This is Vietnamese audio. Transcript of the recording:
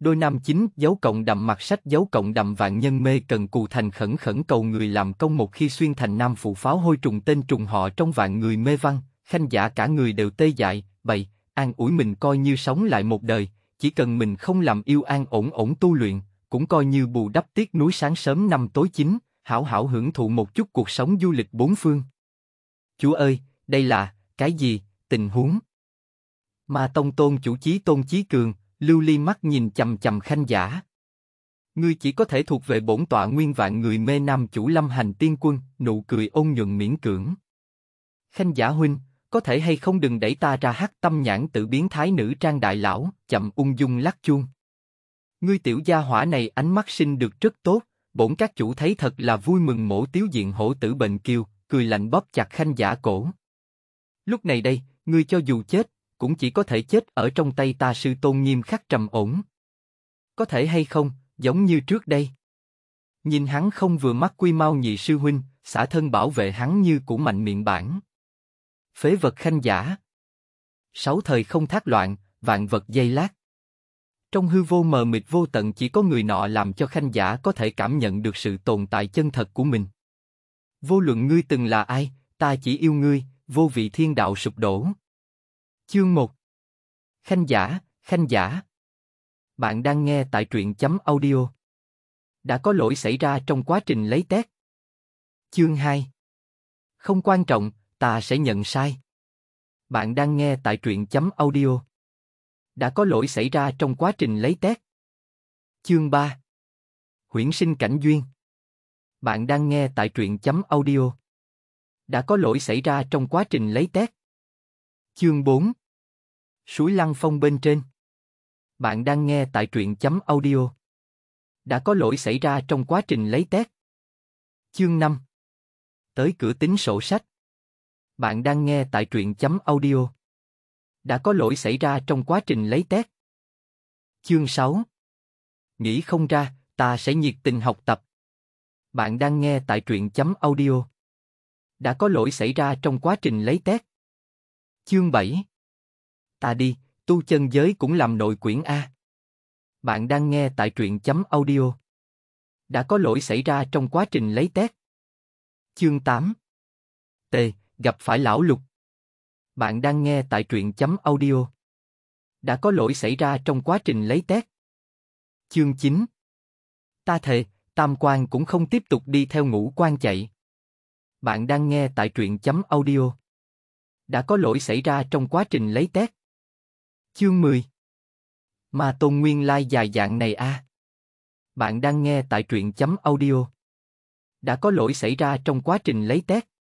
Đôi nam chính, dấu cộng đậm mặt sách dấu cộng đậm vạn nhân mê cần cù thành khẩn khẩn cầu người làm công một khi xuyên thành nam phụ pháo hôi trùng tên trùng họ trong vạn người mê văn, khanh giả cả người đều tê dại, bậy, an ủi mình coi như sống lại một đời, chỉ cần mình không làm yêu an ổn ổn tu luyện, cũng coi như bù đắp tiếc núi sáng sớm năm tối chính, hảo hảo hưởng thụ một chút cuộc sống du lịch bốn phương. Chúa ơi, đây là, cái gì, tình huống? Ma Tông Tôn chủ chí Tôn Chí Cường, Lưu Ly mắt nhìn chầm chầm khanh giả. Ngươi chỉ có thể thuộc về bổn tọa nguyên vạn người mê nam chủ lâm hành tiên quân, nụ cười ôn nhuận miễn cưỡng. Khanh giả huynh, có thể hay không đừng đẩy ta ra hát tâm nhãn tự biến thái nữ trang đại lão, chậm ung dung lắc chuông. Ngươi tiểu gia hỏa này ánh mắt sinh được rất tốt, bổn các chủ thấy thật là vui mừng mổ tiếu diện hổ tử bệnh kiều, cười lạnh bóp chặt khanh giả cổ. Lúc này đây, ngươi cho dù chết, cũng chỉ có thể chết ở trong tay ta sư tôn nghiêm khắc trầm ổn. Có thể hay không, giống như trước đây. Nhìn hắn không vừa mắt quy mau nhị sư huynh, xả thân bảo vệ hắn như củ mạnh miệng bản. Phế vật khanh giả. Sáu thời không thác loạn, vạn vật dây lát. Trong hư vô mờ mịt vô tận chỉ có người nọ làm cho khanh giả có thể cảm nhận được sự tồn tại chân thật của mình. Vô luận ngươi từng là ai, ta chỉ yêu ngươi, vô vị thiên đạo sụp đổ. Chương 1 Khanh giả, khanh giả Bạn đang nghe tại truyện chấm audio Đã có lỗi xảy ra trong quá trình lấy test Chương 2 Không quan trọng, ta sẽ nhận sai Bạn đang nghe tại truyện chấm audio Đã có lỗi xảy ra trong quá trình lấy test Chương 3 Huyển sinh cảnh duyên Bạn đang nghe tại truyện chấm audio Đã có lỗi xảy ra trong quá trình lấy test Chương 4 Suối Lăng Phong bên trên. Bạn đang nghe tại truyện chấm audio. Đã có lỗi xảy ra trong quá trình lấy test. Chương 5 Tới cửa tính sổ sách. Bạn đang nghe tại truyện chấm audio. Đã có lỗi xảy ra trong quá trình lấy test. Chương 6 Nghĩ không ra, ta sẽ nhiệt tình học tập. Bạn đang nghe tại truyện chấm audio. Đã có lỗi xảy ra trong quá trình lấy test. Chương 7 Ta đi, tu chân giới cũng làm nội quyển A. Bạn đang nghe tại truyện chấm audio. Đã có lỗi xảy ra trong quá trình lấy test. Chương 8 T. Gặp phải lão lục. Bạn đang nghe tại truyện chấm audio. Đã có lỗi xảy ra trong quá trình lấy test. Chương 9 Ta thề, tam quan cũng không tiếp tục đi theo ngũ quan chạy. Bạn đang nghe tại truyện chấm audio. Đã có lỗi xảy ra trong quá trình lấy test. Chương 10 Mà Tôn Nguyên Lai dài dạng này a. À? Bạn đang nghe tại truyện chấm audio. Đã có lỗi xảy ra trong quá trình lấy test.